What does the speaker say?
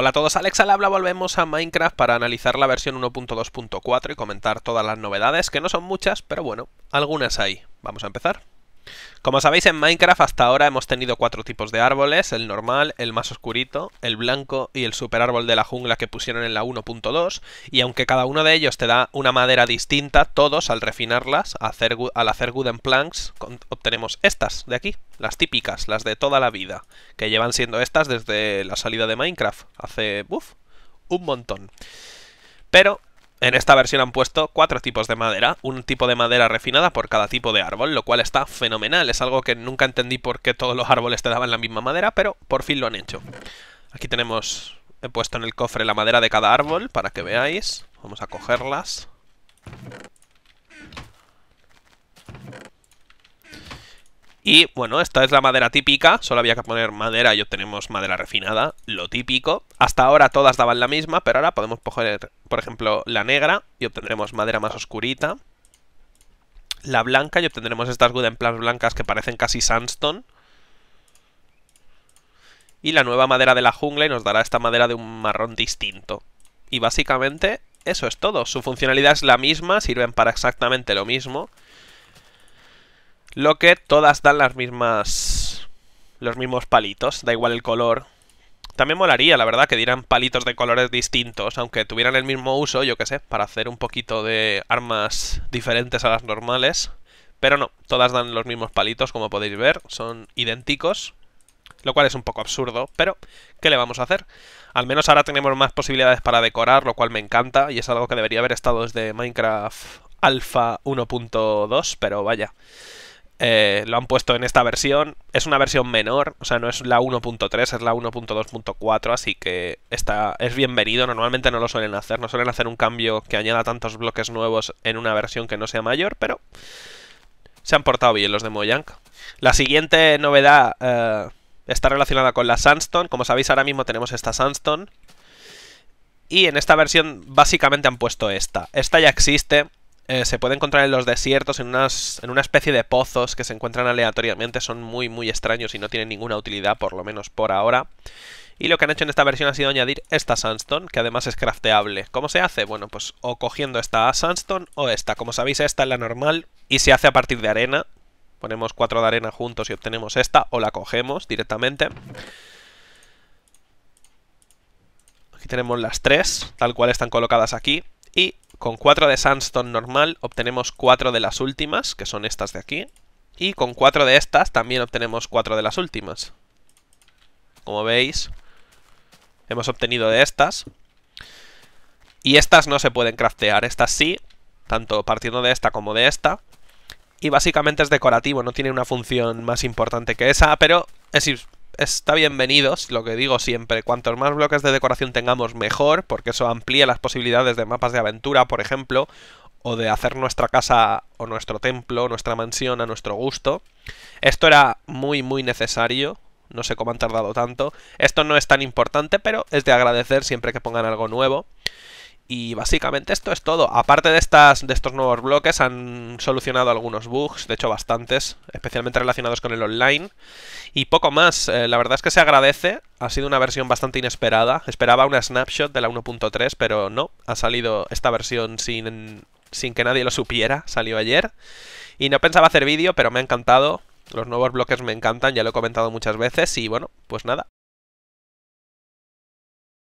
Hola a todos, Alex al habla, volvemos a Minecraft para analizar la versión 1.2.4 y comentar todas las novedades, que no son muchas, pero bueno, algunas hay. Vamos a empezar. Como sabéis, en Minecraft hasta ahora hemos tenido cuatro tipos de árboles, el normal, el más oscurito, el blanco y el super árbol de la jungla que pusieron en la 1.2, y aunque cada uno de ellos te da una madera distinta, todos al refinarlas, al hacer wooden planks, obtenemos estas de aquí, las típicas, las de toda la vida, que llevan siendo estas desde la salida de Minecraft, hace, uff, un montón. Pero en esta versión han puesto cuatro tipos de madera, un tipo de madera refinada por cada tipo de árbol, lo cual está fenomenal. Es algo que nunca entendí por qué todos los árboles te daban la misma madera, pero por fin lo han hecho. Aquí tenemos, he puesto en el cofre la madera de cada árbol para que veáis. Vamos a cogerlas. Y bueno, esta es la madera típica, solo había que poner madera y obtenemos madera refinada, lo típico. Hasta ahora todas daban la misma, pero ahora podemos coger, por ejemplo, la negra y obtendremos madera más oscurita. La blanca y obtendremos estas good planks blancas que parecen casi sandstone. Y la nueva madera de la jungla y nos dará esta madera de un marrón distinto. Y básicamente eso es todo. Su funcionalidad es la misma, sirven para exactamente lo mismo. Lo que todas dan las mismas... Los mismos palitos, da igual el color. También molaría, la verdad, que dieran palitos de colores distintos, aunque tuvieran el mismo uso, yo qué sé, para hacer un poquito de armas diferentes a las normales. Pero no, todas dan los mismos palitos, como podéis ver, son idénticos. Lo cual es un poco absurdo, pero ¿qué le vamos a hacer? Al menos ahora tenemos más posibilidades para decorar, lo cual me encanta, y es algo que debería haber estado desde Minecraft Alpha 1.2, pero vaya. Eh, lo han puesto en esta versión. Es una versión menor, o sea, no es la 1.3, es la 1.2.4, así que está, es bienvenido. Normalmente no lo suelen hacer, no suelen hacer un cambio que añada tantos bloques nuevos en una versión que no sea mayor, pero se han portado bien los de Mojang. La siguiente novedad eh, está relacionada con la Sandstone. Como sabéis, ahora mismo tenemos esta Sandstone. Y en esta versión básicamente han puesto esta. Esta ya existe, eh, se puede encontrar en los desiertos, en, en una especie de pozos que se encuentran aleatoriamente, son muy muy extraños y no tienen ninguna utilidad, por lo menos por ahora. Y lo que han hecho en esta versión ha sido añadir esta sandstone, que además es crafteable. ¿Cómo se hace? Bueno, pues o cogiendo esta sandstone o esta. Como sabéis, esta es la normal y se hace a partir de arena. Ponemos cuatro de arena juntos y obtenemos esta, o la cogemos directamente. Aquí tenemos las tres, tal cual están colocadas aquí. Y con 4 de sandstone normal obtenemos 4 de las últimas, que son estas de aquí. Y con 4 de estas también obtenemos 4 de las últimas. Como veis, hemos obtenido de estas. Y estas no se pueden craftear, estas sí, tanto partiendo de esta como de esta. Y básicamente es decorativo, no tiene una función más importante que esa, pero es está bienvenidos lo que digo siempre, cuantos más bloques de decoración tengamos mejor, porque eso amplía las posibilidades de mapas de aventura, por ejemplo, o de hacer nuestra casa o nuestro templo, nuestra mansión a nuestro gusto. Esto era muy muy necesario, no sé cómo han tardado tanto. Esto no es tan importante, pero es de agradecer siempre que pongan algo nuevo. Y básicamente esto es todo. Aparte de, estas, de estos nuevos bloques, han solucionado algunos bugs, de hecho bastantes, especialmente relacionados con el online. Y poco más, eh, la verdad es que se agradece. Ha sido una versión bastante inesperada. Esperaba una snapshot de la 1.3, pero no. Ha salido esta versión sin, sin que nadie lo supiera. Salió ayer. Y no pensaba hacer vídeo, pero me ha encantado. Los nuevos bloques me encantan, ya lo he comentado muchas veces. Y bueno, pues nada,